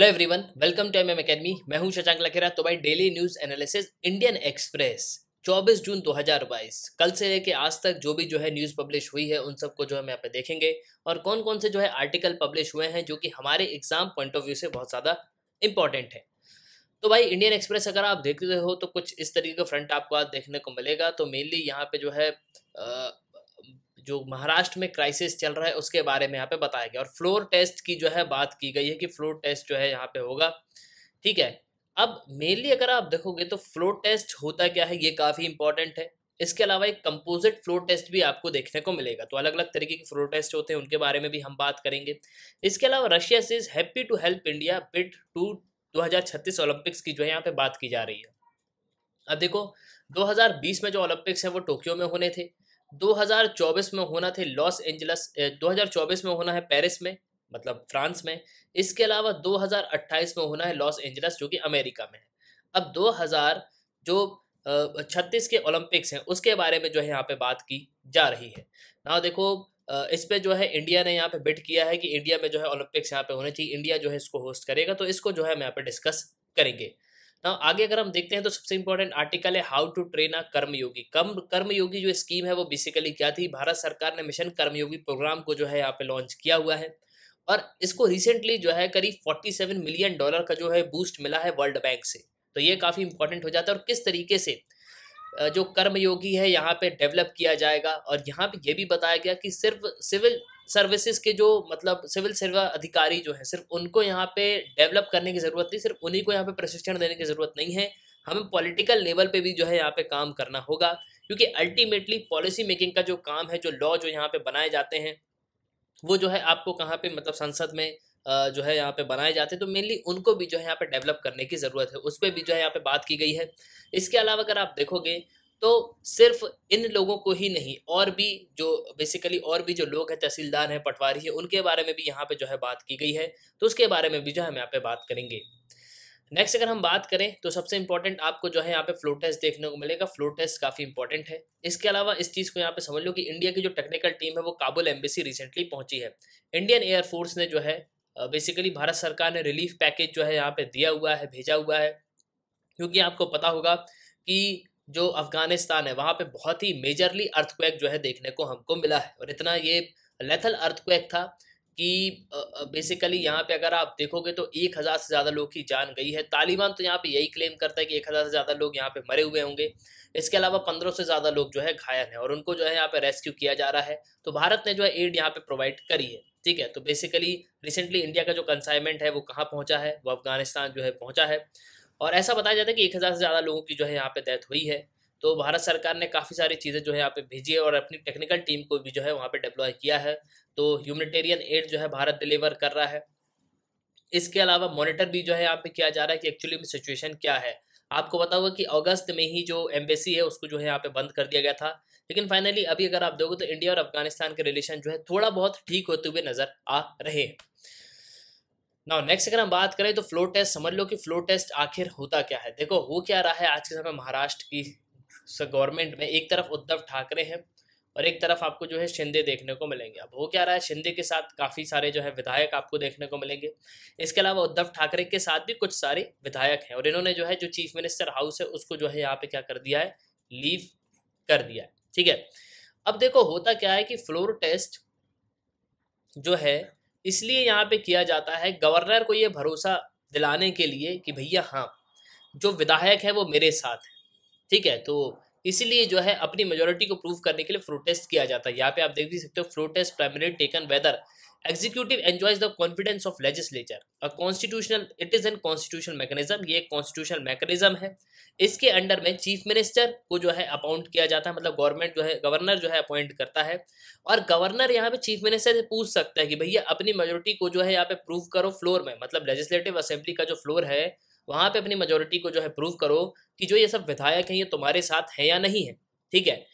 hello everyone welcome to MM academy मैं हूं शशांक लखेरा तो भाई daily news analysis Indian Express 24 June 2022 कल से लेके आज तक जो भी जो है न्यूज़ पब्लिश हुई है उन सबको जो है हम यहाँ पे देखेंगे और कौन कौन से जो है आर्टिकल पब्लिश हुए हैं जो कि हमारे एग्जाम पॉइंट ऑफ व्यू से बहुत ज़्यादा इंपॉर्टेंट है तो भाई इंडियन एक्सप्रेस अगर आप देखते हो तो कुछ इस तरीके का फ्रंट आपको आज देखने को मिलेगा तो मेनली यहाँ पे जो है जो महाराष्ट्र में क्राइसिस चल रहा है उसके बारे में यहाँ पे बताया गया और फ्लोर टेस्ट की जो है बात की गई है कि फ्लोर टेस्ट जो है यहाँ पे होगा ठीक है अब मेनली अगर आप देखोगे तो फ्लोर टेस्ट होता क्या है ये काफ़ी इंपॉर्टेंट है इसके अलावा एक कंपोजिट फ्लोर टेस्ट भी आपको देखने को मिलेगा तो अलग अलग तरीके के फ्लोर टेस्ट होते हैं उनके बारे में भी हम बात करेंगे इसके अलावा रशिया से happy to help India bid to दो ओलंपिक्स की जो है यहाँ पे बात की जा रही है अब देखो 2020 में जो ओलंपिक्स है वो टोक्यो में होने थे 2024 में होना थे लॉस एंजलस 2024 में होना है पेरिस में मतलब फ्रांस में इसके अलावा 2028 में होना है लॉस एंजलस जो कि अमेरिका में है अब 2000 जो छत्तीस के ओलंपिक्स हैं उसके बारे में जो है यहाँ पे बात की जा रही है ना देखो इस पे जो है इंडिया ने यहाँ पे बिट किया है कि इंडिया में जो है ओलंपिक्स यहाँ पे होने चाहिए इंडिया जो है इसको होस्ट करेगा तो इसको जो है हम यहाँ पे डिस्कस करेंगे ना हाँ, आगे अगर हम देखते हैं तो सबसे इंपॉर्टेंट आर्टिकल है how to train a Karmayogi Karma Karmayogi जो स्कीम है वो बेसिकली क्या थी भारत सरकार ने मिशन कर्मयोगी प्रोग्राम को जो है यहाँ पे लॉन्च किया हुआ है और इसको रिसेंटली जो है करीब 47 मिलियन डॉलर का जो है बूस्ट मिला है वर्ल्ड बैंक से तो ये काफ़ी इंपॉर्टेंट हो जाता है और किस तरीके से जो कर्मयोगी है यहाँ पे डेवलप किया जाएगा और यहाँ पे ये भी बताया गया कि सिर्फ सिविल सर्विसेज के जो मतलब सिविल सेवा अधिकारी जो है सिर्फ उनको यहाँ पे डेवलप करने की ज़रूरत नहीं सिर्फ उन्हीं को यहाँ पे प्रशिक्षण देने की ज़रूरत नहीं है हमें पॉलिटिकल लेवल पे भी जो है यहाँ पे काम करना होगा क्योंकि अल्टीमेटली पॉलिसी मेकिंग का जो काम है जो लॉ जो यहाँ पे बनाए जाते हैं वो जो है आपको कहाँ पे मतलब संसद में जो है यहाँ पे बनाए जाते हैं तो मेनली उनको भी जो है यहाँ पे डेवलप करने की ज़रूरत है उस पर भी जो है यहाँ पे बात की गई है इसके अलावा अगर आप देखोगे तो सिर्फ इन लोगों को ही नहीं और भी जो बेसिकली और भी जो लोग हैं तहसीलदार हैं पटवारी हैं उनके बारे में भी यहाँ पे जो है बात की गई है तो उसके बारे में भी जो है हम यहाँ पे बात करेंगे नेक्स्ट अगर हम बात करें तो सबसे इम्पोर्टेंट आपको जो है यहाँ पे फ्लो टेस्ट देखने को मिलेगा फ्लो टेस्ट काफ़ी इंपॉर्टेंट है इसके अलावा इस चीज़ को यहाँ पे समझ लो कि इंडिया की जो टेक्निकल टीम है वो काबुल एम्बेसी रिसेंटली पहुंची है इंडियन एयरफोर्स ने जो है बेसिकली भारत सरकार ने रिलीफ पैकेज जो है यहाँ पे दिया हुआ है भेजा हुआ है क्योंकि आपको पता होगा कि जो अफगानिस्तान है वहाँ पे बहुत ही मेजरली अर्थक्वेक जो है देखने को हमको मिला है और इतना ये लेथल अर्थक्वेक था कि बेसिकली यहाँ पे अगर आप देखोगे तो एक हज़ार से ज़्यादा लोग की जान गई है तालिबान तो यहाँ पे यही क्लेम करता है कि एक हज़ार से ज़्यादा लोग यहाँ पे मरे हुए होंगे इसके अलावा पंद्रह से ज़्यादा लोग जो है घायल हैं और उनको जो है यहाँ पे रेस्क्यू किया जा रहा है तो भारत ने जो है एड यहाँ पर प्रोवाइड करी है ठीक है तो बेसिकली रिसेंटली इंडिया का जो कंसाइनमेंट है वो कहाँ पहुँचा है वो अफगानिस्तान जो है पहुँचा है और ऐसा बताया जाता है कि एक हज़ार से ज़्यादा लोगों की जो है यहाँ पे डेथ हुई है तो भारत सरकार ने काफ़ी सारी चीज़ें जो है यहाँ पे भेजी है और अपनी टेक्निकल टीम को भी जो है वहाँ पे डिप्लॉय किया है तो ह्यूमनिटेरियन एड जो है भारत डिलीवर कर रहा है इसके अलावा मॉनिटर भी जो है यहाँ पे किया जा रहा है कि एक्चुअली में सिचुएशन क्या है आपको बता हुआ कि अगस्त में ही जो एम्बेसी है उसको जो है यहाँ पे बंद कर दिया गया था लेकिन फाइनली अभी अगर आप देखो तो इंडिया और अफगानिस्तान के रिलेशन जो है थोड़ा बहुत ठीक होते हुए नज़र आ रहे हैं ना नेक्स्ट अगर हम बात करें तो फ्लो टेस्ट समझ लो कि फ्लो टेस्ट आखिर होता क्या है देखो हो क्या रहा है आज के समय महाराष्ट्र की गवर्नमेंट में एक तरफ उद्धव ठाकरे हैं और एक तरफ आपको जो है शिंदे देखने को मिलेंगे अब हो क्या रहा है शिंदे के साथ काफ़ी सारे जो है विधायक आपको देखने को मिलेंगे इसके अलावा उद्धव ठाकरे के साथ भी कुछ सारे विधायक हैं और इन्होंने जो है जो चीफ मिनिस्टर हाउस है उसको जो है यहाँ पे क्या कर दिया है लीव कर दिया है ठीक है अब देखो होता क्या है कि फ्लोर टेस्ट जो है इसलिए यहाँ पे किया जाता है गवर्नर को ये भरोसा दिलाने के लिए कि भैया हाँ जो विधायक है वो मेरे साथ है ठीक है तो इसीलिए जो है अपनी मेजोरिटी को प्रूव करने के लिए फ्रोटेस्ट टेस्ट किया जाता है यहाँ पे आप देख भी सकते हो floor test test primary taken whether executive enjoys the confidence of legislature a constitutional it is an constitutional mechanism ये एक कॉन्स्टिट्यूशनल मैकेनिज्म है इसके अंडर में चीफ मिनिस्टर को जो है अपॉइंट किया जाता है मतलब गवर्नमेंट जो है गवर्नर जो है अपॉइंट करता है और गवर्नर यहाँ पे चीफ मिनिस्टर से पूछ सकता है कि भैया अपनी मेजोरिटी को जो है यहाँ पे प्रूव करो फ्लोर में मतलब लेजिस्लेटिव असेंबली का जो फ्लोर है वहाँ पे अपनी मेजोरिटी को जो है प्रूव करो कि जो ये सब विधायक हैं ये तुम्हारे साथ हैं या नहीं है ठीक है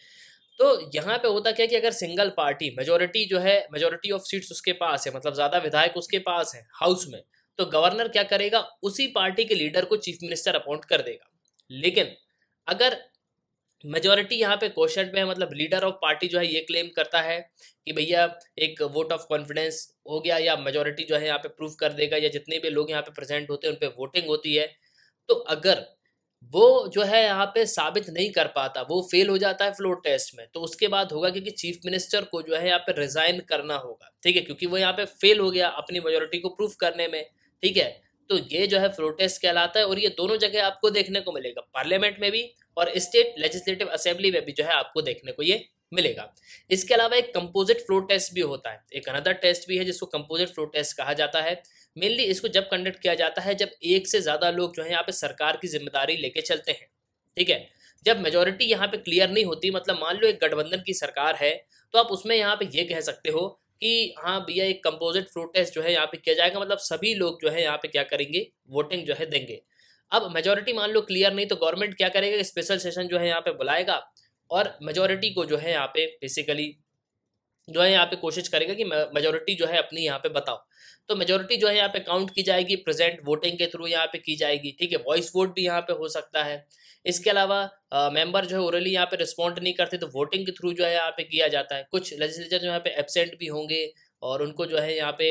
तो यहाँ पे होता क्या कि अगर सिंगल पार्टी मेजोरिटी जो है मेजोरिटी ऑफ सीट्स उसके पास है मतलब ज़्यादा विधायक उसके पास है हाउस में तो गवर्नर क्या करेगा उसी पार्टी के लीडर को चीफ मिनिस्टर अपॉइंट कर देगा लेकिन अगर मेजोरिटी यहाँ पे क्वेश्चन में है मतलब लीडर ऑफ पार्टी जो है ये क्लेम करता है कि भैया एक वोट ऑफ कॉन्फिडेंस हो गया या मेजोरिटी जो है यहाँ पे प्रूव कर देगा या जितने भी लोग यहाँ पे प्रेजेंट होते हैं उन पर वोटिंग होती है तो अगर वो जो है यहाँ पे साबित नहीं कर पाता वो फेल हो जाता है फ्लोर टेस्ट में तो उसके बाद होगा क्योंकि चीफ मिनिस्टर को जो है यहाँ पे रिजाइन करना होगा ठीक है क्योंकि वो यहाँ पे फेल हो गया अपनी मेजोरिटी को प्रूफ करने में ठीक है तो ये जो है फ्लोर टेस्ट कहलाता है और ये दोनों जगह आपको देखने को मिलेगा पार्लियामेंट में भी और स्टेट लेजिस्लेटिव असेंबली में भी जो है आपको देखने को ये मिलेगा इसके अलावा एक कंपोजिट फ्लोर टेस्ट भी होता है एक अनदर टेस्ट भी है जिसको कंपोजिट फ्लोर टेस्ट कहा जाता है मेनली इसको जब कंडक्ट किया जाता है जब एक से ज़्यादा लोग जो है यहाँ पे सरकार की जिम्मेदारी लेके चलते हैं ठीक है जब मेजोरिटी यहाँ पे क्लियर नहीं होती मतलब मान लो एक गठबंधन की सरकार है तो आप उसमें यहाँ पे ये कह सकते हो कि हाँ भैया एक कंपोजिट फ्लोर टेस्ट जो है यहाँ पे किया जाएगा मतलब सभी लोग जो है यहाँ पे क्या करेंगे वोटिंग जो है देंगे अब मेजोरिटी मान लो क्लियर नहीं तो गवर्नमेंट क्या करेगा स्पेशल सेशन जो है यहाँ पे बुलाएगा और मेजोरिटी को जो है यहाँ पे बेसिकली जो है यहाँ पे कोशिश करेगा कि मेजोरिटी जो है अपनी यहाँ पे बताओ तो मेजोरिटी जो है यहाँ पे काउंट की जाएगी प्रेजेंट वोटिंग के थ्रू यहाँ पे की जाएगी ठीक है वॉइस वोट भी यहाँ पे हो सकता है इसके अलावा मेंबर जो है ओरली यहाँ पे रिस्पॉन्ड नहीं करते तो वोटिंग के थ्रू जो है यहाँ पे किया जाता है कुछ लेजिस्लेचर जो यहाँ पे एबसेंट भी होंगे और उनको जो है यहाँ पे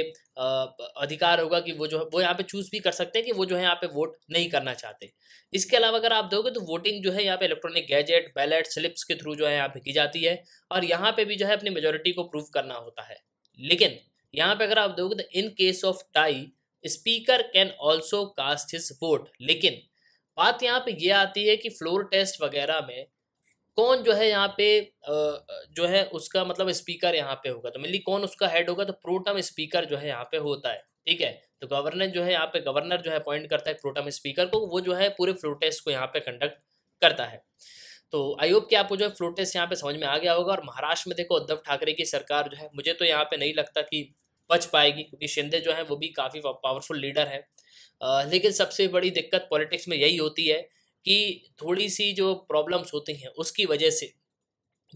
अधिकार होगा कि वो जो है वो यहाँ पे चूज़ भी कर सकते हैं कि वो जो है यहाँ पे वोट नहीं करना चाहते इसके अलावा अगर आप दोगे तो वोटिंग जो है यहाँ पे इलेक्ट्रॉनिक गैजेट बैलेट स्लिप्स के थ्रू जो है यहाँ पे की जाती है और यहाँ पे भी जो है अपनी मेजोरिटी को प्रूव करना होता है लेकिन यहाँ पे अगर आप दोगे तो in case of tie speaker can also cast his vote लेकिन बात यहाँ पे ये यह आती है कि फ्लोर टेस्ट वगैरह में कौन जो है यहाँ पे जो है उसका मतलब स्पीकर यहाँ पे होगा तो मिली कौन उसका हेड होगा तो प्रोटम स्पीकर जो है यहाँ पे होता है ठीक है तो गवर्नर जो है यहाँ पे गवर्नर जो है अपॉइंट करता है प्रोटम स्पीकर को वो जो है पूरे फ्लोटेस्ट को यहाँ पे कंडक्ट करता है तो आई होप कि आपको जो है फ्लोटेस्ट यहाँ पे समझ में आ गया होगा और महाराष्ट्र में देखो उद्धव ठाकरे की सरकार जो है मुझे तो यहाँ पे नहीं लगता कि बच पाएगी क्योंकि शिंदे जो है वो भी काफ़ी पावरफुल लीडर है आ, लेकिन सबसे बड़ी दिक्कत पॉलिटिक्स में यही होती है कि थोड़ी सी जो प्रॉब्लम्स होती हैं उसकी वजह से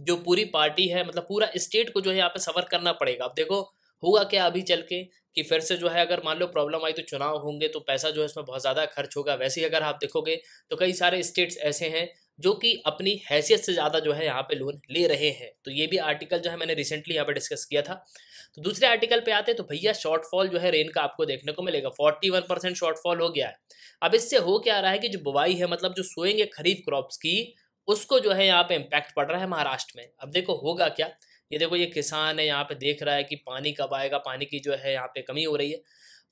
जो पूरी पार्टी है मतलब पूरा स्टेट को जो है यहाँ पे सफ़र करना पड़ेगा अब देखो होगा क्या अभी चल के कि फिर से जो है अगर मान लो प्रॉब्लम आई तो चुनाव होंगे तो पैसा जो है इसमें बहुत ज़्यादा खर्च होगा वैसे ही अगर आप देखोगे तो कई सारे स्टेट्स ऐसे हैं जो कि अपनी हैसियत से ज़्यादा जो है यहाँ पे लोन ले रहे हैं तो ये भी आर्टिकल जो है मैंने रिसेंटली यहाँ पे डिस्कस किया था तो दूसरे आर्टिकल पे आते हैं तो भैया शॉर्टफॉल जो है रेन का आपको देखने को मिलेगा फोर्टी वन परसेंट शॉर्टफॉल हो गया है अब इससे हो क्या रहा है कि जो बुवाई है मतलब जो सोएंगे खरीफ क्रॉप्स की उसको जो है यहाँ पे इम्पैक्ट पड़ रहा है महाराष्ट्र में अब देखो होगा क्या ये देखो ये किसान है यहाँ पे देख रहा है कि पानी कब आएगा पानी की जो है यहाँ पे कमी हो रही है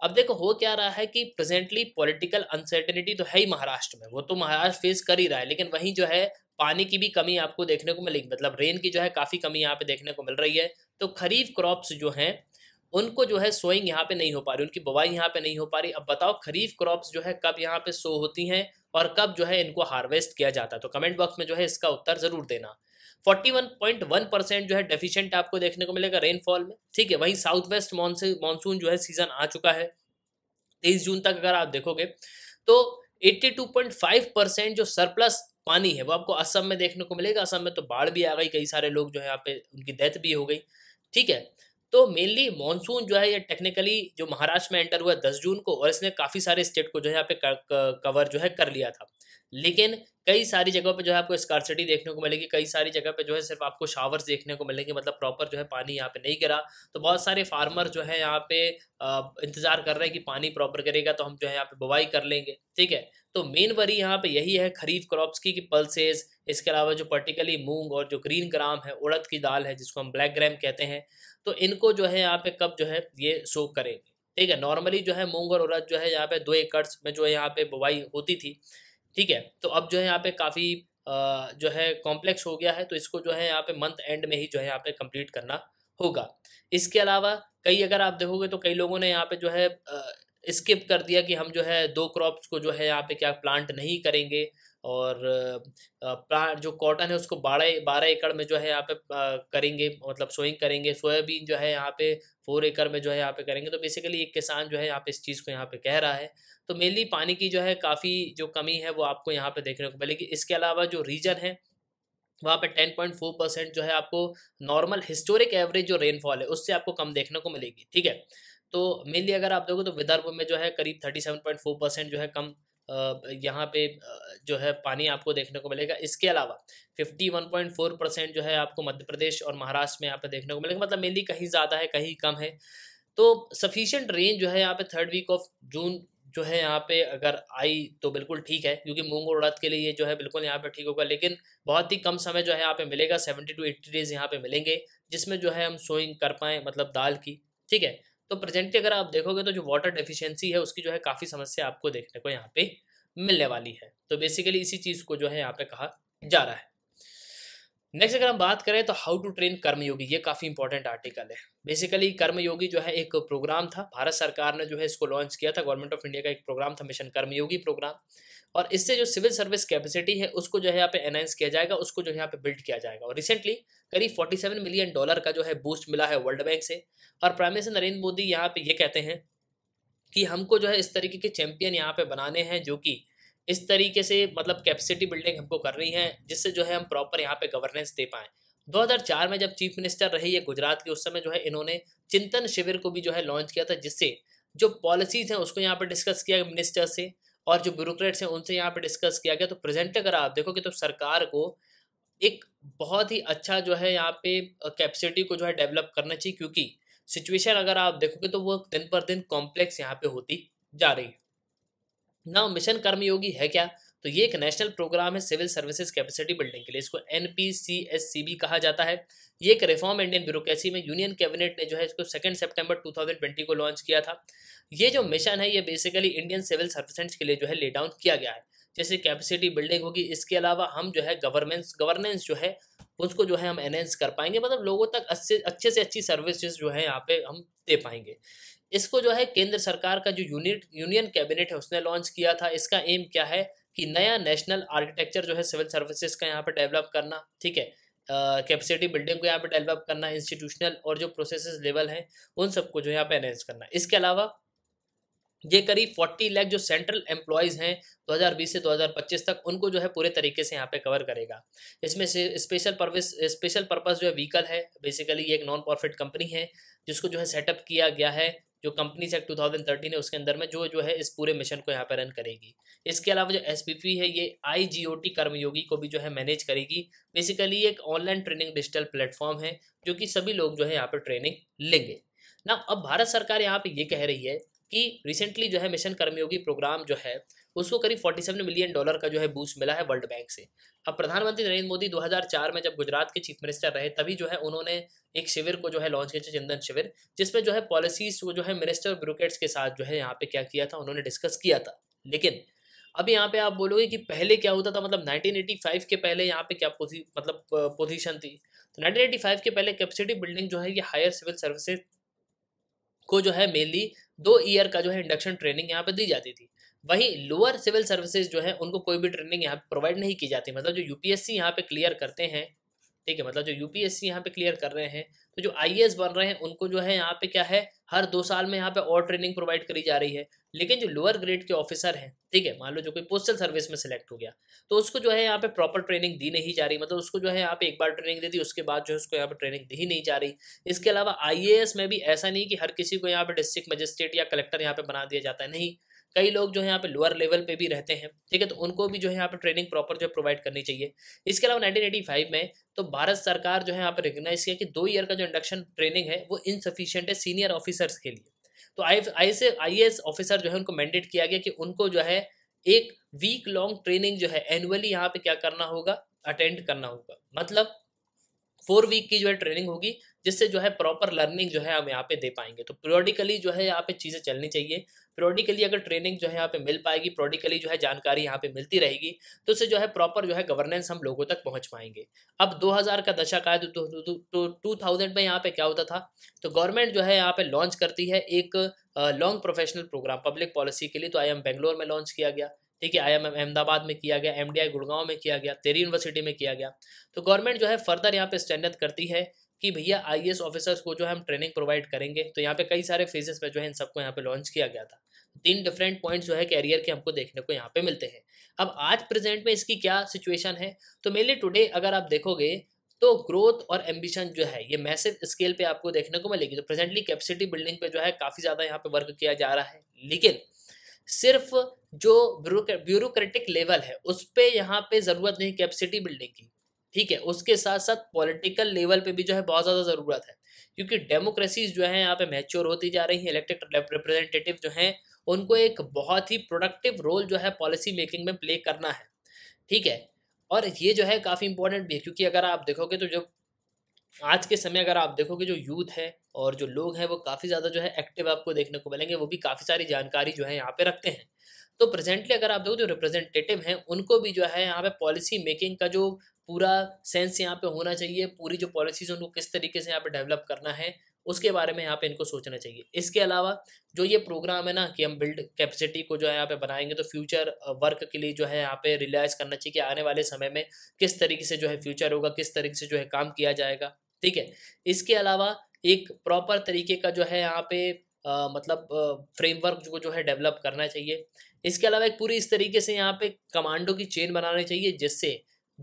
अब देखो हो क्या रहा है कि प्रेजेंटली पॉलिटिकल अनसर्टेनिटी तो है ही महाराष्ट्र में वो तो महाराष्ट्र फेस कर ही रहा है लेकिन वहीं जो है पानी की भी कमी आपको देखने को मिलेगी मतलब रेन की जो है काफ़ी कमी यहाँ पे देखने को मिल रही है तो खरीफ क्रॉप्स जो हैं उनको जो है सोइंग यहाँ पे नहीं हो पा रही उनकी बुवाई यहाँ पे नहीं हो पा रही अब बताओ खरीफ क्रॉप्स जो है कब यहाँ पे सो होती हैं और कब जो है इनको हार्वेस्ट किया जाता है तो कमेंट बॉक्स में जो है इसका उत्तर ज़रूर देना 41.1 परसेंट जो है डेफिशिएंट आपको देखने को मिलेगा रेनफॉल में ठीक है वहीं साउथ वेस्ट मानसून जो है सीजन आ चुका है तेईस जून तक अगर आप देखोगे तो एट्टी परसेंट जो सरप्लस पानी है वो आपको असम में देखने को मिलेगा असम में तो बाढ़ भी आ गई कई सारे लोग जो है यहाँ पे उनकी डेथ भी हो गई ठीक है तो मेनली मानसून जो है ये टेक्निकली जो महाराष्ट्र में एंटर हुआ दस जून को और इसने काफ़ी सारे स्टेट को जो है यहाँ पे कवर जो है कर लिया था लेकिन कई सारी जगह पे जो है आपको स्कॉर्सिटी देखने को मिलेगी कई सारी जगह पे जो है सिर्फ आपको शावर्स देखने को मिलेंगे मतलब प्रॉपर जो है पानी यहाँ पे नहीं गिरा तो बहुत सारे फार्मर जो है यहाँ पे इंतज़ार कर रहे हैं कि पानी प्रॉपर गिरेगा तो हम जो है यहाँ पे बुवाई कर लेंगे ठीक है तो मेन वरी यहाँ पे यही है खरीफ क्रॉप्स की कि पल्सेज इसके अलावा जो पर्टिकली मूंग और जो ग्रीन ग्राम है उड़द की दाल है जिसको हम ब्लैक ग्राम कहते हैं तो इनको जो है यहाँ पे कब जो है ये सोप करेंगे ठीक है नॉर्मली जो है मूंग और उड़द जो है यहाँ पे दो एकड़ में जो है यहाँ पे बुवाई होती थी ठीक है तो अब जो है यहाँ पे काफ़ी जो है कॉम्प्लेक्स हो गया है तो इसको जो है यहाँ पे मंथ एंड में ही जो है यहाँ पे कंप्लीट करना होगा इसके अलावा कई अगर आप देखोगे तो कई लोगों ने यहाँ पे जो है स्किप कर दिया कि हम जो है दो क्रॉप्स को जो है यहाँ पे क्या प्लांट नहीं करेंगे और प्लांट जो कॉटन है उसको बारह बारह एकड़ में जो है यहाँ पे करेंगे मतलब सोइंग करेंगे सोयाबीन जो है यहाँ पे फोर एकड़ में जो है यहाँ पे करेंगे तो बेसिकली एक किसान जो है यहाँ पे इस चीज़ को यहाँ पे कह रहा है तो मेनली पानी की जो है काफ़ी जो कमी है वो आपको यहाँ पे देखने को मिलेगी इसके अलावा जो रीजन है वहाँ पे टेन पॉइंट फोर परसेंट जो है आपको नॉर्मल हिस्टोरिक एवरेज जो रेनफॉल है उससे आपको कम देखने को मिलेगी ठीक है तो मेनली अगर आप देखो तो विदर्भ में जो है करीब thirty seven point four percent जो है कम यहाँ पे जो है पानी आपको देखने को मिलेगा इसके अलावा 51.4 परसेंट जो है आपको मध्य प्रदेश और महाराष्ट्र में यहाँ पे देखने को मिलेगा मतलब मेनली कहीं ज़्यादा है कहीं कम है तो सफिशेंट रेंज जो है यहाँ पे थर्ड वीक ऑफ जून जो है यहाँ पे अगर आई तो बिल्कुल ठीक है क्योंकि मूंग और उड़द के लिए जो है बिल्कुल यहाँ पे ठीक होगा लेकिन बहुत ही कम समय जो है यहाँ पे मिलेगा सेवेंटी टू एट्टी डेज यहाँ पे मिलेंगे जिसमें जो है हम सोइंग कर पाएँ मतलब दाल की ठीक है तो प्रेजेंटली अगर आप देखोगे तो जो वाटर डेफिशिएंसी है उसकी जो है काफ़ी समस्या आपको देखने को यहाँ पे मिलने वाली है तो बेसिकली इसी चीज़ को जो है यहाँ पे कहा जा रहा है नेक्स्ट अगर हम बात करें तो हाउ टू ट्रेन कर्मयोगी ये काफ़ी इंपॉर्टेंट आर्टिकल है बेसिकली कर्मयोगी जो है एक प्रोग्राम था भारत सरकार ने जो है इसको लॉन्च किया था गवर्नमेंट ऑफ इंडिया का एक प्रोग्राम था मिशन कर्मयोगी प्रोग्राम और इससे जो सिविल सर्विस कैपेसिटी है उसको जो है यहाँ पे एनहेंस किया जाएगा उसको जो है यहाँ पे बिल्ड किया जाएगा और रिसेंटली करीब 47 मिलियन डॉलर का जो है बूस्ट मिला है वर्ल्ड बैंक से और प्राइम मिनिस्टर नरेंद्र मोदी यहाँ पे ये कहते हैं कि हमको जो है इस तरीके के चैंपियन यहाँ पे बनाने हैं जो कि इस तरीके से मतलब कैपेसिटी बिल्डिंग हमको कर रही है जिससे जो है हम प्रॉपर यहाँ पे गवर्नेंस दे पाएँ 2004 में जब चीफ मिनिस्टर रही है गुजरात के उस समय जो है इन्होंने चिंतन शिविर को भी जो है लॉन्च किया था जिससे जो पॉलिसीज़ हैं उसको यहाँ पर डिस्कस किया मिनिस्टर से और जो ब्यूरोक्रेट्स हैं उनसे यहाँ पर डिस्कस किया गया तो प्रेजेंट अगर आप देखो कि तो सरकार को एक बहुत ही अच्छा जो है यहाँ पे कैपेसिटी को जो है डेवलप करना चाहिए क्योंकि सिचुएशन अगर आप देखोगे तो वो दिन पर दिन कॉम्प्लेक्स यहाँ पे होती जा रही है ना मिशन कर्मयोगी है क्या तो ये एक नेशनल प्रोग्राम है सिविल सर्विसेज कैपेसिटी बिल्डिंग के लिए इसको एन भी कहा जाता है ये एक रिफॉर्म इंडियन ब्यूरोक्रेसी में यूनियन कैबिनेट ने जो है इसको सेकेंड सितंबर 2020 को लॉन्च किया था ये जो मिशन है ये बेसिकली इंडियन सिविल सर्विसेंट्स के लिए जो है ले डाउन किया गया है जैसे कैपेसिटी बिल्डिंग होगी इसके अलावा हम जो है गवर्नेंस गवर्नेंस जो है उसको जो है हम एनहेंस कर पाएंगे मतलब लोगों तक अच्छे अच्छे से अच्छी सर्विसेज जो है यहाँ पे हम दे पाएंगे इसको जो है केंद्र सरकार का जो यूनिट यूनियन कैबिनेट है उसने लॉन्च किया था इसका एम क्या है कि नया नेशनल आर्किटेक्चर जो है सिविल सर्विसेज का यहाँ पर डेवलप करना ठीक है कैपेसिटी बिल्डिंग को यहाँ पे डेवलप करना इंस्टीट्यूशनल और जो प्रोसेस लेवल हैं उन सबको जो यहाँ पे अनाउंस करना इसके अलावा ये करीब 40 लाख जो सेंट्रल एम्प्लॉयज़ हैं 2020 से 2025 तक उनको जो है पूरे तरीके से यहाँ पे कवर करेगा इसमें से स्पेशल परपज स्पेशल पर्पज़ जो है व्हीकल है बेसिकली ये एक नॉन प्रॉफिट कंपनी है जिसको जो है सेटअप किया गया है जो कंपनीज एक्ट थर्टीन है उसके अंदर में जो जो है इस पूरे मिशन को यहाँ पर रन करेगी इसके अलावा जो एस है ये आई कर्मयोगी को भी जो है मैनेज करेगी बेसिकली एक ऑनलाइन ट्रेनिंग डिजिटल प्लेटफॉर्म है जो कि सभी लोग जो है यहाँ पर ट्रेनिंग लेंगे ना अब भारत सरकार यहाँ पे ये कह रही है कि रिसेंटली जो है मिशन कर्मयोगी प्रोग्राम जो है उसको करीब 47 मिलियन डॉलर का जो है बूस्ट मिला है वर्ल्ड बैंक से अब प्रधानमंत्री नरेंद्र मोदी 2004 में जब गुजरात के चीफ मिनिस्टर रहे तभी जो है उन्होंने एक शिविर को जो है लॉन्च किया चिंतन शिविर जिसमें जो है पॉलिसीज वो जो है मिनिस्टर ब्यूरोक्रेट्स के साथ जो है यहाँ पे क्या किया था उन्होंने डिस्कस किया था लेकिन अब यहाँ पे आप बोलोगे कि पहले क्या होता था मतलब 1985 के पहले यहाँ पे क्या पोजी मतलब पोजीशन थी तो 1985 के पहले कैपेसिटी बिल्डिंग जो है ये हायर सिविल सर्विसेज को जो है मेनली दो ईयर का जो है इंडक्शन ट्रेनिंग यहाँ पे दी जाती थी वहीं लोअर सिविल सर्विसेज जो है उनको कोई भी ट्रेनिंग यहाँ पे प्रोवाइड नहीं की जाती मतलब जो यूपीएससी यहाँ पे क्लियर करते हैं ठीक है मतलब जो यूपीएससी यहाँ पे क्लियर कर रहे हैं तो जो आई बन रहे हैं उनको जो है यहाँ पे क्या है हर दो साल में यहाँ पे और ट्रेनिंग प्रोवाइड करी जा रही है लेकिन जो लोअर ग्रेड के ऑफिसर हैं ठीक है मान लो जो कोई पोस्टल सर्विस में सिलेक्ट हो गया तो उसको जो है यहाँ पे प्रॉपर ट्रेनिंग दी नहीं जा रही मतलब उसको जो है यहाँ पे एक बार ट्रेनिंग दे दी उसके बाद जो है उसको यहाँ पे ट्रेनिंग दी नहीं जा रही इसके अलावा आई में भी ऐसा नहीं कि हर किसी को यहाँ पे डिस्ट्रिक्ट मजिस्ट्रेट या कलेक्टर यहाँ पे बना दिया जाता है नहीं कई लोग जो है यहाँ पे लोअर लेवल पे भी रहते हैं ठीक है तो उनको भी जो है यहाँ पे ट्रेनिंग प्रॉपर जो प्रोवाइड करनी चाहिए इसके अलावा नाइनटीन में तो भारत सरकार जो है यहाँ पे रिकग्नाइज किया कि दो ईयर का जो इंडक्शन ट्रेनिंग है वो इनसफिशियंट है सीनियर ऑफिसर्स के लिए तो आई आई आई ऑफिसर जो है उनको मैंडेट किया गया कि उनको जो है एक वीक लॉन्ग ट्रेनिंग जो है एनुअली यहाँ पे क्या करना होगा अटेंड करना होगा मतलब फोर वीक की जो है ट्रेनिंग होगी जिससे जो है प्रॉपर लर्निंग जो है हम यहाँ पे दे पाएंगे तो पीरियडिकली जो है यहाँ पे चीज़ें चलनी चाहिए पीरियडिकली अगर ट्रेनिंग जो है यहाँ पे मिल पाएगी प्रोडिकली जो है जानकारी यहाँ पे मिलती रहेगी तो उससे जो है प्रॉपर जो है गवर्नेंस हम लोगों तक पहुँच पाएंगे अब दो का दशक आया तो टू तो, थाउजेंड तो, तो में यहाँ पे क्या होता था तो गवर्नमेंट जो है यहाँ पे लॉन्च करती है एक long professional programme public policy के लिए तो आई एम बेंगलोर में लॉन्च किया गया ठीक है आई एम अहमदाबाद में किया गया एम गुड़गांव में किया गया तेरी यूनिवर्सिटी में किया गया तो गवर्नमेंट जो है फर्दर यहाँ पे स्टैंडर्ड करती है कि भैया आई ऑफिसर्स को जो है हम ट्रेनिंग प्रोवाइड करेंगे तो यहाँ पे कई सारे फेजेस में जो है इन सबको यहाँ पे लॉन्च किया गया था तीन डिफरेंट पॉइंट्स जो है कैरियर के हमको देखने को यहाँ पे मिलते हैं अब आज प्रेजेंट में इसकी क्या सिचुएशन है तो मेरे टुडे अगर आप देखोगे तो ग्रोथ और एम्बिशन जो है ये मैसिव स्केल पे आपको देखने को मिलेगी तो प्रेजेंटली कैपेसिटी बिल्डिंग पे जो है काफ़ी ज़्यादा यहाँ पे वर्क किया जा रहा है लेकिन सिर्फ जो ब्यूरोक्रेटिक लेवल है उस पर यहाँ पे ज़रूरत नहीं कैपेसिटी बिल्डिंग की ठीक है उसके साथ साथ पॉलिटिकल लेवल पे भी जो है बहुत ज़्यादा ज़रूरत है क्योंकि डेमोक्रेसीज जो है यहाँ पे मैच्योर होती जा रही हैं इलेक्टेड रिप्रेजेंटेटिव जो हैं उनको एक बहुत ही प्रोडक्टिव रोल जो है पॉलिसी मेकिंग में प्ले करना है ठीक है और ये जो है काफ़ी इंपॉर्टेंट भी है क्योंकि अगर आप देखोगे तो जो आज के समय अगर आप देखोगे जो यूथ है और जो लोग हैं वो काफ़ी ज़्यादा जो है एक्टिव आपको देखने को मिलेंगे वो भी काफ़ी सारी जानकारी जो है यहाँ पे रखते हैं तो प्रेजेंटली अगर आप देखो जो रिप्रेजेंटेटिव हैं उनको भी जो है यहाँ पे पॉलिसी मेकिंग का जो पूरा सेंस यहाँ पे होना चाहिए पूरी जो पॉलिसीज उनको किस तरीके से यहाँ पे डेवलप करना है उसके बारे में यहाँ पे इनको सोचना चाहिए इसके अलावा जो ये प्रोग्राम है ना कि हम बिल्ड कैपेसिटी को जो है यहाँ पे बनाएंगे तो फ्यूचर वर्क के लिए जो है यहाँ पे रियलाइज करना चाहिए कि आने वाले समय में किस तरीके से जो है फ्यूचर होगा किस तरीके से जो है काम किया जाएगा ठीक है इसके अलावा एक प्रॉपर तरीके का जो है यहाँ पे मतलब फ्रेमवर्क को जो है डेवलप करना चाहिए इसके अलावा एक पूरी इस तरीके से यहाँ पे कमांडो की चेन बनानी चाहिए जिससे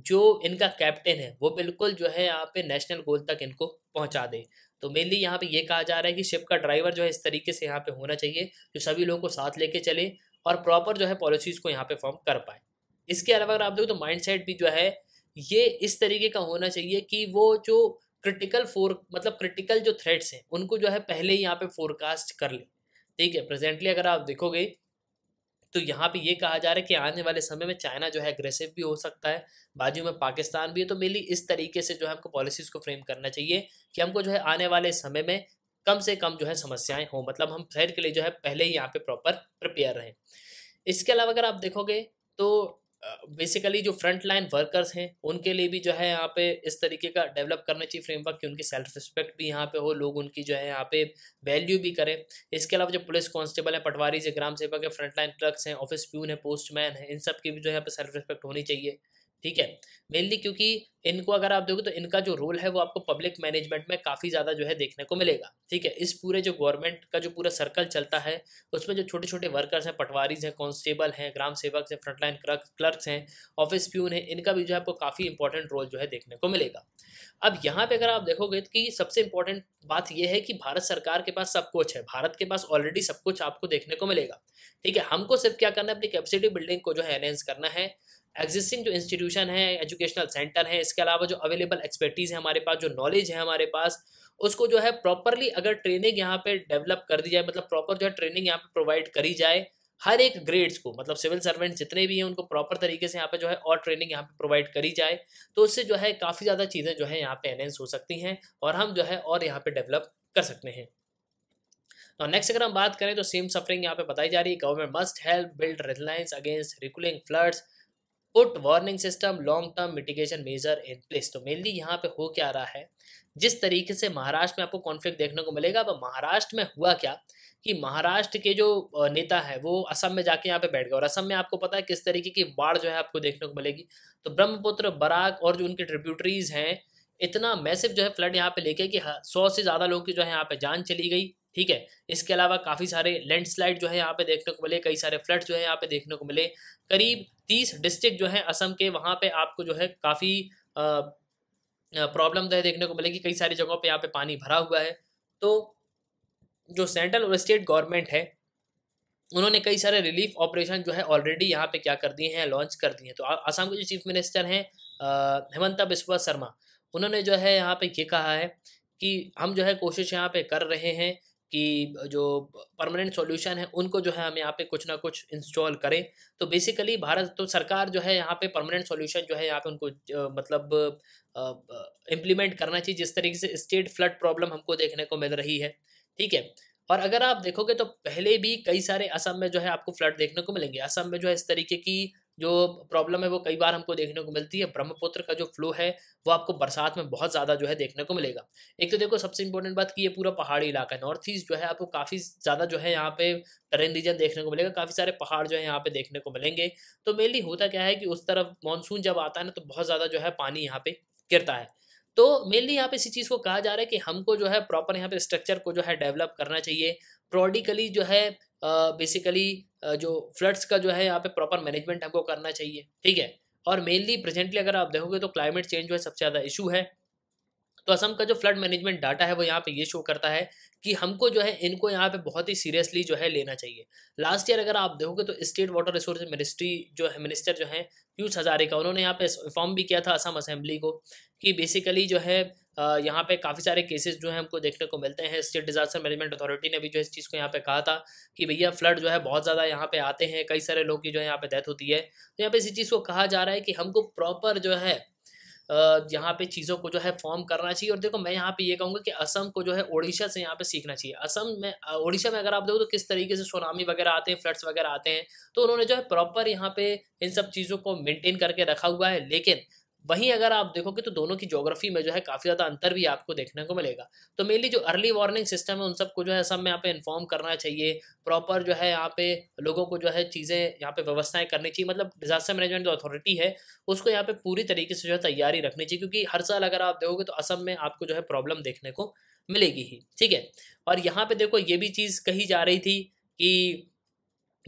जो इनका कैप्टन है वो बिल्कुल जो है यहाँ पे नेशनल गोल तक इनको पहुँचा दे तो मेनली यहाँ पे ये कहा जा रहा है कि शिप का ड्राइवर जो है इस तरीके से यहाँ पे होना चाहिए जो सभी लोगों को साथ लेके चले और प्रॉपर जो है पॉलिसीज़ को यहाँ पे फॉर्म कर पाए इसके अलावा अगर आप देखो तो माइंड भी जो है ये इस तरीके का होना चाहिए कि वो जो क्रिटिकल फोर मतलब क्रिटिकल जो थ्रेड्स हैं उनको जो है पहले ही यहाँ पे फोरकास्ट कर लें ठीक है प्रेजेंटली अगर आप देखोगे तो यहाँ पे ये कहा जा रहा है कि आने वाले समय में चाइना जो है अग्रेसिव भी हो सकता है बाजू में पाकिस्तान भी है तो मेनली इस तरीके से जो है हमको पॉलिसीज़ को फ्रेम करना चाहिए कि हमको जो है आने वाले समय में कम से कम जो है समस्याएं हों मतलब हम थ्रेड के लिए जो है पहले ही यहाँ पे प्रॉपर प्रिपेयर रहें इसके अलावा अगर आप देखोगे तो बेसिकली जो फ्रंट लाइन वर्कर्स हैं उनके लिए भी जो है यहाँ पे इस तरीके का डेवलप करना चाहिए फ्रेमवर्क कि उनकी सेल्फ रिस्पेक्ट भी यहाँ पे हो लोग उनकी जो है यहाँ पे वैल्यू भी करें इसके अलावा जो पुलिस कांस्टेबल हैं पटवारी से ग्राम सेवक है फ्रंट लाइन क्लर्क्स हैं ऑफिस प्यून है पोस्टमैन है इन सब की भी जो है यहाँ पे सेल्फ रिस्पेक्ट होनी चाहिए ठीक है मेनली क्योंकि इनको अगर आप देखो तो इनका जो रोल है वो आपको पब्लिक मैनेजमेंट में काफ़ी ज़्यादा जो है देखने को मिलेगा ठीक है इस पूरे जो गवर्नमेंट का जो पूरा सर्कल चलता है उसमें जो छोटे छोटे वर्कर्स हैं पटवारीज हैं कॉन्स्टेबल हैं ग्राम सेवक हैं फ्रंटलाइन क्लर्क्स हैं ऑफिस प्यून हैं इनका भी जो है आपको काफ़ी इंपॉर्टेंट रोल जो है देखने को मिलेगा अब यहाँ पर अगर आप देखोगे तो सबसे इंपॉर्टेंट बात यह है कि भारत सरकार के पास सब कुछ है भारत के पास ऑलरेडी सब कुछ आपको देखने को मिलेगा ठीक है हमको सिर्फ क्या करना है अपनी कैपेसिटी बिल्डिंग को जो है एनहेंस करना है एग्जिस्टिंग जो इंस्टीट्यूशन है एजुकेशनल सेंटर है इसके अलावा जो अवेलेबल एक्सपर्टीज़ है हमारे पास जो नॉलेज है हमारे पास उसको जो है प्रॉपरली अगर ट्रेनिंग यहाँ पे डेवलप कर दी जाए मतलब प्रॉपर जो है ट्रेनिंग यहाँ पे प्रोवाइड करी जाए हर एक ग्रेड्स को मतलब सिविल सर्वेंट जितने भी हैं उनको प्रॉपर तरीके से यहाँ पे जो है और ट्रेनिंग यहाँ पे प्रोवाइड करी जाए तो उससे जो है काफ़ी ज़्यादा चीज़ें जो है यहाँ पे एनहेंस हो सकती हैं और हम जो है और यहाँ पे डेवलप कर सकते हैं और नेक्स्ट अगर हम बात करें तो सेम सफरिंग यहाँ पे बताई जा रही है government must help build resilience against recurring floods put warning system long term mitigation measure in place तो मेनली यहाँ पे हो क्या रहा है जिस तरीके से महाराष्ट्र में आपको कॉन्फ्लिक्ट देखने को मिलेगा अब महाराष्ट्र में हुआ क्या कि महाराष्ट्र के जो नेता है वो असम में जाके यहाँ पे बैठ गए और असम में आपको पता है किस तरीके की बाढ़ जो है आपको देखने को मिलेगी तो ब्रह्मपुत्र बराक और जो उनके ट्रिब्यूटरीज हैं इतना मैसिव जो है फ्लड यहाँ पे लेके कि सौ से ज़्यादा लोगों की जो है यहाँ पे जान चली गई ठीक है इसके अलावा काफ़ी सारे लैंडस्लाइड जो है यहाँ पे देखने को मिले कई सारे फ्लड जो है यहाँ पे देखने को मिले करीब तीस डिस्ट्रिक्ट जो है असम के वहाँ पे आपको जो है काफ़ी प्रॉब्लम जो है देखने को मिलेगी कई सारी जगहों पे यहाँ पे पानी भरा हुआ है तो जो सेंट्रल और स्टेट गवर्नमेंट है उन्होंने कई सारे रिलीफ ऑपरेशन जो है ऑलरेडी यहाँ पे क्या कर दिए हैं लॉन्च कर दिए हैं तो असम के जो चीफ मिनिस्टर हैं हेमंता बिस्वा शर्मा उन्होंने जो है यहाँ पे ये कहा है कि हम जो है कोशिश यहाँ पे कर रहे हैं कि जो परमानेंट सॉल्यूशन है उनको जो है हम यहाँ पे कुछ ना कुछ इंस्टॉल करें तो बेसिकली भारत तो सरकार जो है यहाँ पे परमानेंट सॉल्यूशन जो है यहाँ पे उनको मतलब इम्प्लीमेंट करना चाहिए जिस तरीके से स्टेट फ्लड प्रॉब्लम हमको देखने को मिल रही है ठीक है और अगर आप देखोगे तो पहले भी कई सारे असम में जो है आपको फ्लड देखने को मिलेंगे असम में जो है इस तरीके की जो प्रॉब्लम है वो कई बार हमको देखने को मिलती है ब्रह्मपुत्र का जो फ्लो है वो आपको बरसात में बहुत ज़्यादा जो है देखने को मिलेगा एक तो देखो सबसे इंपॉर्टेंट बात कि ये पूरा पहाड़ी इलाका है नॉर्थ ईस्ट जो है आपको काफ़ी ज़्यादा जो है यहाँ पे टरेन रीजन देखने को मिलेगा काफ़ी सारे पहाड़ जो है यहाँ पे देखने को मिलेंगे तो मेनली होता क्या है कि उस तरफ मानसून जब आता है ना तो बहुत ज़्यादा जो है पानी यहाँ पे गिरता है तो मेनली यहाँ पे इसी चीज़ को कहा जा रहा है कि हमको जो है प्रॉपर यहाँ पे स्ट्रक्चर को जो है डेवलप करना चाहिए प्रोडिकली जो है बेसिकली जो फ्लड्स का जो है यहाँ पे प्रॉपर मैनेजमेंट हमको करना चाहिए ठीक है और मेनली प्रेजेंटली अगर आप देखोगे तो क्लाइमेट चेंज जो है सबसे ज़्यादा इशू है तो असम का जो फ्लड मैनेजमेंट डाटा है वो यहाँ पे ये शो करता है कि हमको जो है इनको यहाँ पे बहुत ही सीरियसली जो है लेना चाहिए लास्ट ईयर अगर आप देखोगे तो स्टेट वाटर रिसोर्स मिनिस्ट्री जो है मिनिस्टर जो है पीयूष हजारे का उन्होंने यहाँ पे इन्फॉर्म भी किया था असम असेंबली को कि बेसिकली जो है यहाँ पे काफ़ी सारे केसेस जो हैं हमको देखने को मिलते हैं स्टेट डिज़ास्टर मैनेजमेंट अथॉरिटी ने भी जो इस चीज़ को यहाँ पे कहा था कि भैया फ्लड जो है बहुत ज़्यादा यहाँ पे आते हैं कई सारे लोग की जो है यहाँ पे डेथ होती है तो यहाँ पे इसी चीज़ को कहा जा रहा है कि हमको प्रॉपर जो है यहाँ पे चीज़ों को जो है फॉर्म करना चाहिए और देखो मैं यहाँ पे ये यह कहूँगा कि असम को जो है ओडिशा से यहाँ पे सीखना चाहिए असम में ओडिशा में अगर आप देखो तो किस तरीके से सोनामी वगैरह आते हैं फ्लड्स वगैरह आते हैं तो उन्होंने जो है प्रॉपर यहाँ पे इन सब चीज़ों को मेंटेन करके रखा हुआ है लेकिन वहीं अगर आप देखोगे तो दोनों की ज्योग्राफी में जो है काफ़ी ज़्यादा अंतर भी आपको देखने को मिलेगा तो मेनली जो अर्ली वार्निंग सिस्टम है उन सबको जो है सब में यहाँ पे इन्फॉर्म करना चाहिए प्रॉपर जो है यहाँ पे लोगों को जो है चीज़ें यहाँ पे व्यवस्थाएं करनी चाहिए मतलब डिजास्टर मैनेजमेंट जो अथॉरिटी है उसको यहाँ पर पूरी तरीके से जो है तैयारी रखनी चाहिए क्योंकि हर साल अगर आप देखोगे तो असम में आपको जो है प्रॉब्लम देखने को मिलेगी ही ठीक है और यहाँ पर देखो ये भी चीज़ कही जा रही थी कि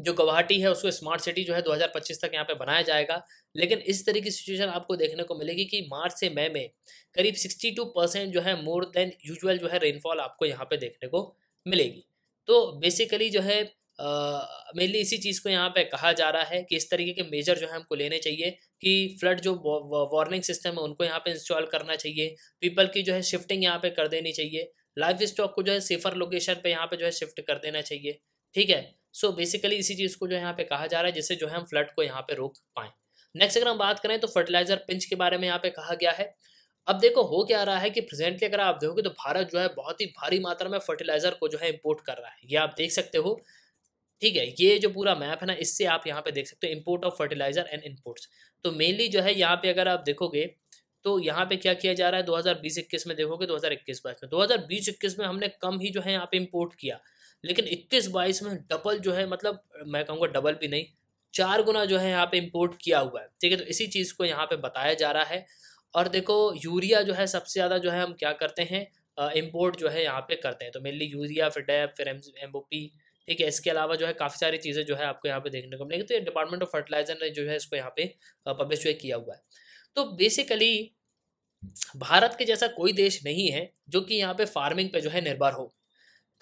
जो गुवाहाटी है उसको स्मार्ट सिटी जो है 2025 तक यहाँ पे बनाया जाएगा लेकिन इस तरह की सिचुएशन आपको देखने को मिलेगी कि मार्च से मई में करीब 62 परसेंट जो है मोर देन यूजुअल जो है रेनफॉल आपको यहाँ पे देखने को मिलेगी तो बेसिकली जो है मेनली इसी चीज़ को यहाँ पे कहा जा रहा है कि इस तरीके के मेजर जो है हमको लेने चाहिए कि फ्लड जो वार्निंग सिस्टम है उनको यहाँ पे इंस्टॉल करना चाहिए पीपल की जो है शिफ्टिंग यहाँ पे कर देनी चाहिए लाइफ स्टॉक को जो है सेफर लोकेशन पर यहाँ पे जो है शिफ्ट कर देना चाहिए ठीक है सो बेसिकली इसी चीज़ को जो यहाँ पे कहा जा रहा है जिससे जो है हम फ्लड को यहाँ पे रोक पाएँ नेक्स्ट अगर हम बात करें तो फर्टिलाइजर पिंच के बारे में यहाँ पे कहा गया है अब देखो हो क्या रहा है कि प्रेजेंटली अगर आप देखोगे तो भारत जो है बहुत ही भारी मात्रा में फर्टिलाइजर को जो है इम्पोर्ट कर रहा है ये आप देख सकते हो ठीक है ये जो पूरा मैप है ना इससे आप यहाँ पे देख सकते हो import of fertiliser and imports तो मेनली जो है यहाँ पे अगर आप देखोगे तो यहाँ पे क्या किया जा रहा है 2020-21 में देखोगे 2021-22 में 2020-21 में हमने कम ही जो है यहाँ पे इम्पोर्ट किया लेकिन इक्कीस बाईस में डबल जो है मतलब मैं कहूँगा डबल भी नहीं चार गुना जो है यहाँ पे इम्पोर्ट किया हुआ है ठीक है तो इसी चीज़ को यहाँ पे बताया जा रहा है और देखो यूरिया जो है सबसे ज़्यादा जो है हम क्या करते हैं इम्पोर्ट जो है यहाँ पे करते हैं तो मेनली यूरिया फिर डैप फिर एम एम ठीक है इसके अलावा जो है काफ़ी सारी चीज़ें जो है आपको यहाँ पे देखने को मिलेंगी तो ये डिपार्टमेंट ऑफ फर्टिलाइजर ने जो है इसको यहाँ पे पब्लिश जो किया हुआ है तो बेसिकली भारत के जैसा कोई देश नहीं है जो कि यहाँ पे फार्मिंग पे जो है निर्भर हो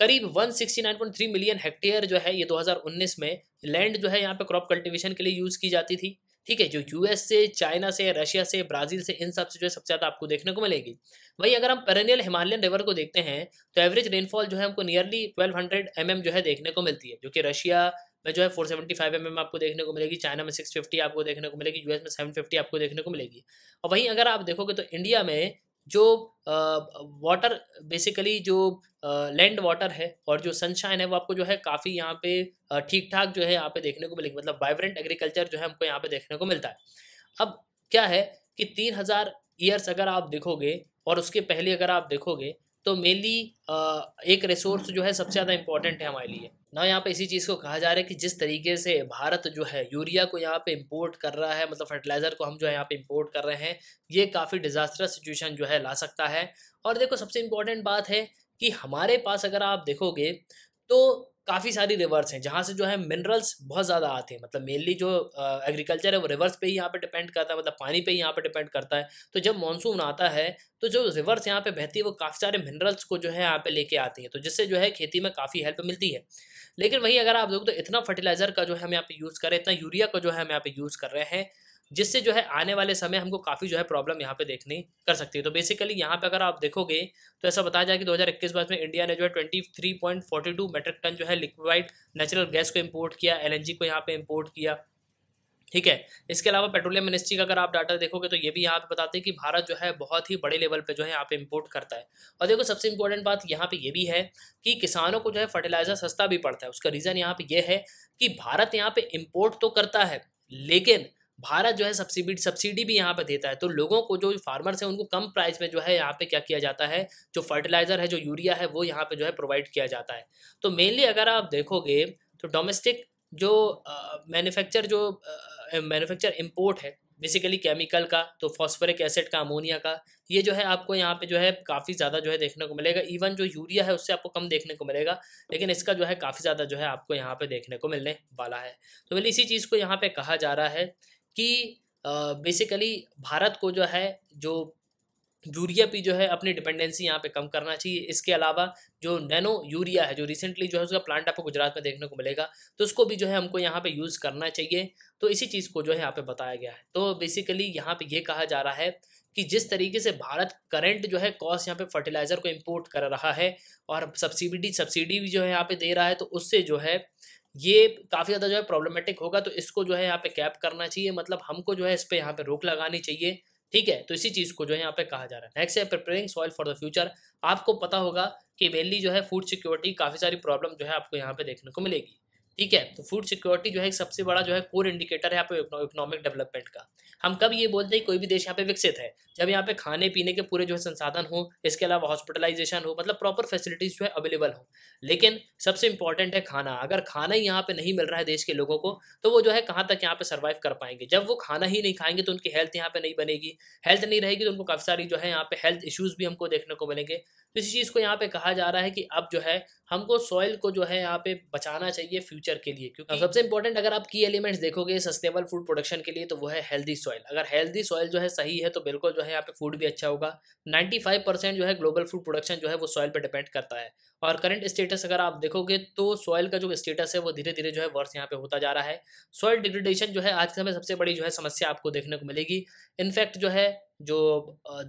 करीब 169.3 मिलियन हेक्टेयर जो है ये 2019 में लैंड जो है यहाँ पे क्रॉप कल्टिवेशन के लिए यूज़ की जाती थी ठीक है जो यूएस से चाइना से रशिया से ब्राजील से इन सब से जो है सबसे ज़्यादा आपको देखने को मिलेगी वहीं अगर हम पेरेनियल हिमालयन रिवर को देखते हैं तो एवरेज रेनफॉल जो है हमको नियरली 1200 हंड्रेड mm जो है देखने को मिलती है जो कि रशिया में जो है 475 सेवेंटी mm आपको देखने को मिलेगी चाइना में 650 आपको देखने को मिलेगी यूएस में 750 आपको देखने को मिलेगी और वहीं अगर आप देखोगे तो इंडिया में जो वाटर बेसिकली जो लैंड वाटर है और जो सनशाइन है वो आपको जो है काफ़ी यहाँ पे ठीक ठाक जो है यहाँ पे देखने को मिलेगी मतलब वाइब्रेंट एग्रीकल्चर जो है हमको यहाँ पे देखने को मिलता है अब क्या है कि तीन हज़ार ईयर्स अगर आप देखोगे और उसके पहले अगर आप देखोगे तो मेनली एक रिसोर्स जो है सबसे ज़्यादा इंपॉर्टेंट है हमारे लिए ना यहाँ पे इसी चीज़ को कहा जा रहा है कि जिस तरीके से भारत जो है यूरिया को यहाँ पे इंपोर्ट कर रहा है मतलब फर्टिलाइज़र को हम जो है यहाँ पे इंपोर्ट कर रहे हैं ये काफ़ी डिज़ास्टर सिचुएशन जो है ला सकता है और देखो सबसे इम्पोर्टेंट बात है कि हमारे पास अगर आप देखोगे तो काफ़ी सारी रिवर्स हैं जहाँ से जो है मिनरल्स बहुत ज़्यादा आते हैं मतलब मेनली जो एग्रीकल्चर है वो रिवर्स पे ही यहाँ पे डिपेंड करता है मतलब पानी पे ही यहाँ पे डिपेंड करता है तो जब मानसून आता है तो जो रिवर्स यहाँ पे बहती है वो काफ़ी सारे मिनरल्स को जो है यहाँ पे लेके आती है तो जिससे जो है खेती में काफ़ी हेल्प मिलती है लेकिन वही अगर आप देखो तो इतना फर्टिलाइज़र का जो है हम यहाँ पे यूज़ करें इतना यूरिया का जो है हम यहाँ पे यूज़ कर रहे हैं जिससे जो है आने वाले समय हमको काफ़ी जो है प्रॉब्लम यहाँ पे देखने कर सकती है तो बेसिकली यहाँ पे अगर आप देखोगे तो ऐसा बताया जाए कि 2021 हजार में इंडिया ने जो है 23.42 मेट्रिक टन जो है लिक्वाइड नेचुरल गैस को इम्पोर्ट किया एलएनजी को यहाँ पे इम्पोर्ट किया ठीक है इसके अलावा पेट्रोलियम मिनिस्ट्री का अगर आप डाटा देखोगे तो ये भी यहाँ पे बताते हैं कि भारत जो है बहुत ही बड़े लेवल पे जो है यहाँ पे इंपोर्ट करता है और देखो सबसे इंपॉर्टेंट बात यहाँ पे ये भी है कि किसानों को जो है फर्टिलाइजर सस्ता भी पड़ता है उसका रीज़न यहाँ पे ये है कि भारत यहाँ पे इम्पोर्ट तो करता है लेकिन भारत जो है सब्सिडी सब्सिडी भी यहाँ पे देता है तो लोगों को जो फार्मर्स हैं उनको कम प्राइस में जो है यहाँ पे क्या किया जाता है जो फर्टिलाइज़र है जो यूरिया है वो यहाँ पे जो है प्रोवाइड किया जाता है तो मेनली अगर आप देखोगे तो डोमेस्टिक जो मैन्युफैक्चर जो मैन्युफैक्चर इम्पोर्ट है बेसिकली केमिकल का तो फॉस्फोरिक एसिड का अमोनिया का ये जो है आपको यहाँ पे जो है काफ़ी ज़्यादा जो है देखने को मिलेगा इवन जो यूरिया है उससे आपको कम देखने को मिलेगा लेकिन इसका जो है काफ़ी ज़्यादा जो है आपको यहाँ पे देखने को मिलने वाला है तो बोले इसी चीज़ को यहाँ पे कहा जा रहा है कि बेसिकली भारत को जो है जो यूरिया पे जो है अपनी डिपेंडेंसी यहाँ पे कम करना चाहिए इसके अलावा जो नैनो यूरिया है जो रिसेंटली जो है उसका प्लांट आपको गुजरात में देखने को मिलेगा तो उसको भी जो है हमको यहाँ पे यूज़ करना चाहिए तो इसी चीज़ को जो है यहाँ पे बताया गया है तो बेसिकली यहाँ पे ये यह कहा जा रहा है कि जिस तरीके से भारत करंट जो है कॉस्ट यहाँ पे फर्टिलाइज़र को इम्पोर्ट कर रहा है और सब्सिडी सब्सिडी भी जो है यहाँ पे दे रहा है तो उससे जो है ये काफ़ी ज़्यादा जो है प्रॉब्लमेटिक होगा तो इसको जो है यहाँ पे कैप करना चाहिए मतलब हमको जो है इस पर यहाँ पे रोक लगानी चाहिए ठीक है तो इसी चीज़ को जो है यहाँ पे कहा जा रहा है नेक्स्ट है preparing soil for the future आपको पता होगा कि वेली जो है फूड सिक्योरिटी काफ़ी सारी प्रॉब्लम जो है आपको यहाँ पे देखने को मिलेगी ठीक है तो फूड सिक्योरिटी जो है सबसे बड़ा जो है कोर इंडिकेटर है यहाँ पे इकोनॉमिक डेवलपमेंट का हम कब ये बोलते हैं कोई भी देश यहाँ पे विकसित है जब यहाँ पे खाने पीने के पूरे जो है संसाधन हो इसके अलावा हॉस्पिटलाइजेशन हो मतलब प्रॉपर फैसिलिटीज जो है अवेलेबल हो लेकिन सबसे इंपॉर्टेंट है खाना अगर खाना ही यहाँ पे नहीं मिल रहा है देश के लोगों को तो वो जो है कहाँ तक यहाँ पे सर्वाइव कर पाएंगे जब वो खाना ही नहीं खाएंगे तो उनकी हेल्थ यहाँ पे नहीं बनेगी हेल्थ नहीं रहेगी तो उनको काफ़ी सारी जो है यहाँ पे हेल्थ इशूज़ भी हमको देखने को मिलेंगे तो इसी चीज़ को यहाँ पे कहा जा रहा है कि अब जो है हमको सॉइल को जो है यहाँ पे बचाना चाहिए फ्यूचर के लिए क्योंकि हाँ, सबसे इंपॉर्टेंट अगर आप की एलिमेंट्स देखोगे सस्टेनेबल फूड प्रोडक्शन के लिए तो वो है हेल्दी सॉइल अगर हेल्दी सॉइल जो है सही है तो बिल्कुल जो है यहाँ पे फूड भी अच्छा होगा फाइव परसेंट जो है ग्लोबल फूड प्रोडक्शन जो है वो सॉइल पर डिपेंड करता है और करंट स्टेटस अगर आप देखोगे तो सॉइल का जो स्टेटस है वो धीरे धीरे जो है वर्ष यहाँ पे होता जा रहा है सॉइल डिग्रेडेशन जो है आज के समय सबसे बड़ी जो है समस्या आपको देखने को मिलेगी इनफैक्ट जो है जो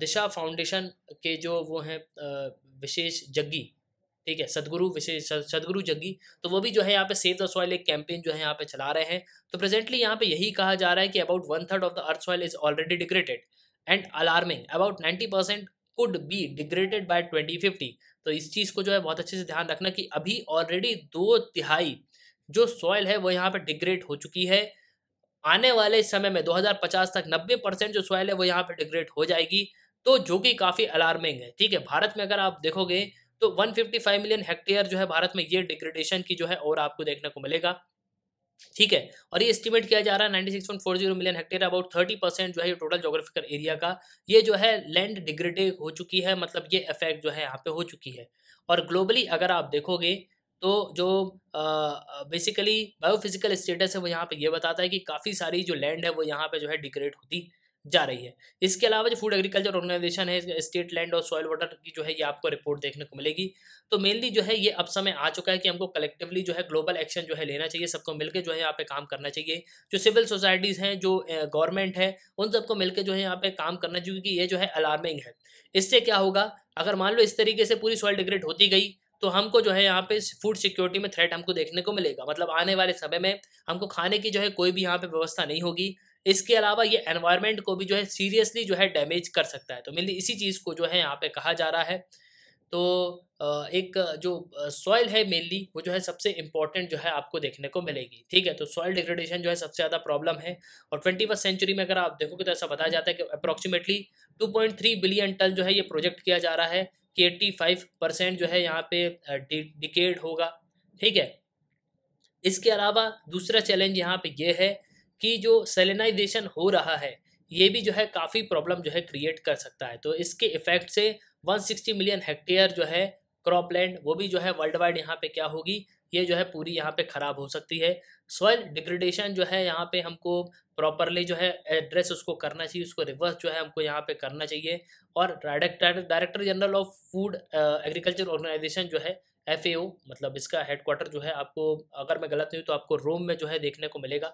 दिशा फाउंडेशन के जो वो हैं विशेष जग्गी ठीक है सदगुरु विशेष सदगुरु जग्गी तो वो भी जो है यहाँ पे सेव द सॉइल एक कैंपेन जो है यहाँ पे चला रहे हैं तो प्रेजेंटली यहाँ पे यही कहा जा रहा है कि about one third of the earth soil is already degraded and alarming about ninety percent could be degraded by twenty fifty तो इस चीज़ को जो है बहुत अच्छे से ध्यान रखना कि अभी ऑलरेडी दो तिहाई जो सॉइल है वो यहाँ पर डिग्रेड हो चुकी है आने वाले समय में 2050 तक 90 परसेंट जो सॉइल है वो यहाँ पे डिग्रेड हो जाएगी तो जो कि काफ़ी अलार्मिंग है ठीक है भारत में अगर आप देखोगे तो 155 मिलियन हेक्टेयर जो है भारत में ये डिग्रेडेशन की जो है और आपको देखने को मिलेगा ठीक है और ये एस्टिमेट किया जा रहा है 96.40 मिलियन हेक्टेयर अबाउट 30 परसेंट जो है ये टोटल जोग्राफिकल एरिया का ये जो है लैंड डिग्रेडेड हो चुकी है मतलब ये इफेक्ट जो है यहाँ पे हो चुकी है और ग्लोबली अगर आप देखोगे तो जो बेसिकली बायोफिजिकल स्टेटस है वो यहाँ पे ये बताता है कि काफ़ी सारी जो लैंड है वो यहाँ पे जो है डिग्रेड होती जा रही है इसके अलावा जो फूड एग्रीकल्चर ऑर्गेनाइजेशन है स्टेट लैंड और सॉयल वाटर की जो है ये आपको रिपोर्ट देखने को मिलेगी तो मेनली जो है ये अब समय आ चुका है कि हमको कलेक्टिवली जो है ग्लोबल एक्शन जो है लेना चाहिए सबको मिलकर जो है यहाँ पे काम करना चाहिए जो सिविल सोसाइटीज़ हैं जो गवर्नमेंट है उन सबको मिलकर जो है यहाँ पे काम करना चाहिए क्योंकि ये जो है अलार्मिंग है इससे क्या होगा अगर मान लो इस तरीके से पूरी सॉइल डिग्रेड होती गई तो हमको जो है यहाँ पे फूड सिक्योरिटी में थ्रेट हमको देखने को मिलेगा मतलब आने वाले समय में हमको खाने की जो है कोई भी यहाँ पे व्यवस्था नहीं होगी इसके अलावा ये एनवायरनमेंट को भी जो है सीरियसली जो है डैमेज कर सकता है तो मेनली इसी चीज़ को जो है यहाँ पे कहा जा रहा है तो एक जो सॉइल है मेनली वो जो है सबसे इम्पॉर्टेंट जो है आपको देखने को मिलेगी ठीक है तो सॉइल डिग्रेडेशन जो है सबसे ज़्यादा प्रॉब्लम है और ट्वेंटी फर्स्ट सेंचुरी में अगर आप देखोगे तो ऐसा बताया जाता है कि approximately two point three billion ton जो है ये प्रोजेक्ट किया जा रहा है एट्टी फाइव परसेंट जो है यहाँ पे डिकेड होगा ठीक है इसके अलावा दूसरा चैलेंज यहाँ पे ये है कि जो सेलेनाइजेशन हो रहा है ये भी जो है काफ़ी प्रॉब्लम जो है क्रिएट कर सकता है तो इसके इफेक्ट से 160 मिलियन हेक्टेयर जो है क्रॉप लैंड वो भी जो है वर्ल्ड वाइड यहाँ पे क्या होगी ये जो है पूरी यहाँ पे ख़राब हो सकती है सॉइल डिग्रेडेशन जो है यहाँ पे हमको प्रॉपरली जो है एड्रेस उसको करना चाहिए उसको रिवर्स जो है हमको यहाँ पे करना चाहिए और director director general of food agriculture organization जो है एफ मतलब इसका हेडक्वार्टर जो है आपको अगर मैं गलत नहीं हूँ तो आपको रोम में जो है देखने को मिलेगा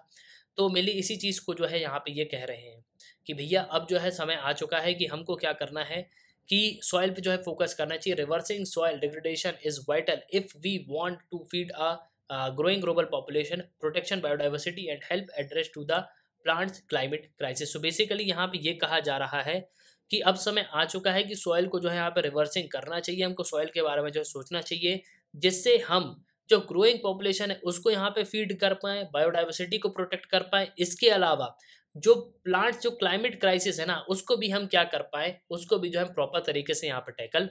तो मिली इसी चीज़ को जो है यहाँ पे ये कह रहे हैं कि भैया अब जो है समय आ चुका है कि हमको क्या करना है कि सॉइल पे जो है फोकस करना चाहिए reversing soil degradation is vital if we want to feed a growing global population protection biodiversity and help address to the plants climate crisis so basically यहाँ पे ये कहा जा रहा है कि अब समय आ चुका है कि सॉइल को जो है यहाँ पे रिवर्सिंग करना चाहिए हमको सॉइल के बारे में जो है सोचना चाहिए जिससे हम जो ग्रोइंग पॉपुलेशन है उसको यहाँ पे फीड कर पाए बायोडाइवर्सिटी को प्रोटेक्ट कर पाए इसके अलावा जो प्लांट जो क्लाइमेट क्राइसिस है ना उसको भी हम क्या कर पाए उसको भी जो है प्रॉपर तरीके से यहाँ पर टैकल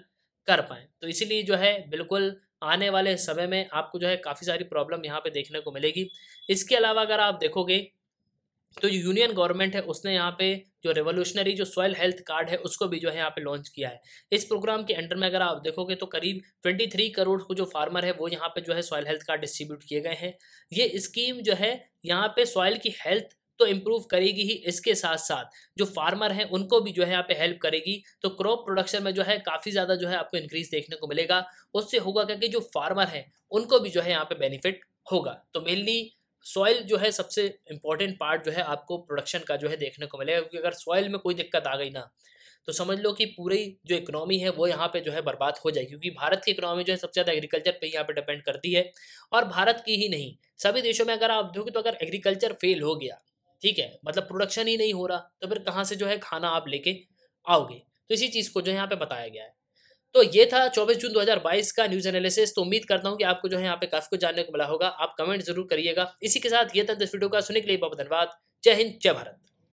कर पाए तो इसीलिए जो है बिल्कुल आने वाले समय में आपको जो है काफ़ी सारी प्रॉब्लम यहाँ पे देखने को मिलेगी इसके अलावा अगर आप देखोगे तो जो यूनियन गवर्नमेंट है उसने यहाँ पे जो रेवोल्यूशनरी जो सॉयल हेल्थ कार्ड है उसको भी जो है यहाँ पे लॉन्च किया है इस प्रोग्राम के अंडर में अगर आप देखोगे तो करीब 23 करोड़ को जो फार्मर है वो यहाँ पे जो है सॉयल हेल्थ कार्ड डिस्ट्रीब्यूट किए गए हैं ये स्कीम जो है यहाँ पे सॉयल की हेल्थ तो इम्प्रूव करेगी ही इसके साथ साथ जो फार्मर हैं उनको भी जो है यहाँ पे हेल्प करेगी तो क्रॉप प्रोडक्शन में जो है काफ़ी ज़्यादा जो है आपको इंक्रीज देखने को मिलेगा उससे होगा क्या कि जो फार्मर हैं उनको भी जो है यहाँ पे बेनिफिट होगा तो मेनली सॉइल जो है सबसे इम्पॉर्टेंट पार्ट जो है आपको प्रोडक्शन का जो है देखने को मिलेगा क्योंकि अगर सॉइल में कोई दिक्कत आ गई ना तो समझ लो कि पूरी जो इकोनॉमी है वो यहाँ पे जो है बर्बाद हो जाएगी क्योंकि भारत की इकोनॉमी जो है सबसे ज़्यादा एग्रीकल्चर पे यहाँ पे डिपेंड करती है और भारत की ही नहीं सभी देशों में अगर आप देखोगे तो अगर एग्रीकल्चर फेल हो गया ठीक है मतलब प्रोडक्शन ही नहीं हो रहा तो फिर कहाँ से जो है खाना आप लेके आओगे तो इसी चीज़ को जो है यहाँ पे बताया गया है तो ये था 24 जून 2022 का न्यूज़ एनालिसिस तो उम्मीद करता हूँ कि आपको जो है यहाँ पे काफ़ी कुछ जानने को मिला होगा आप कमेंट जरूर करिएगा इसी के साथ ये था इस वीडियो का सुनने के लिए बहुत धन्यवाद जय हिंद जय भारत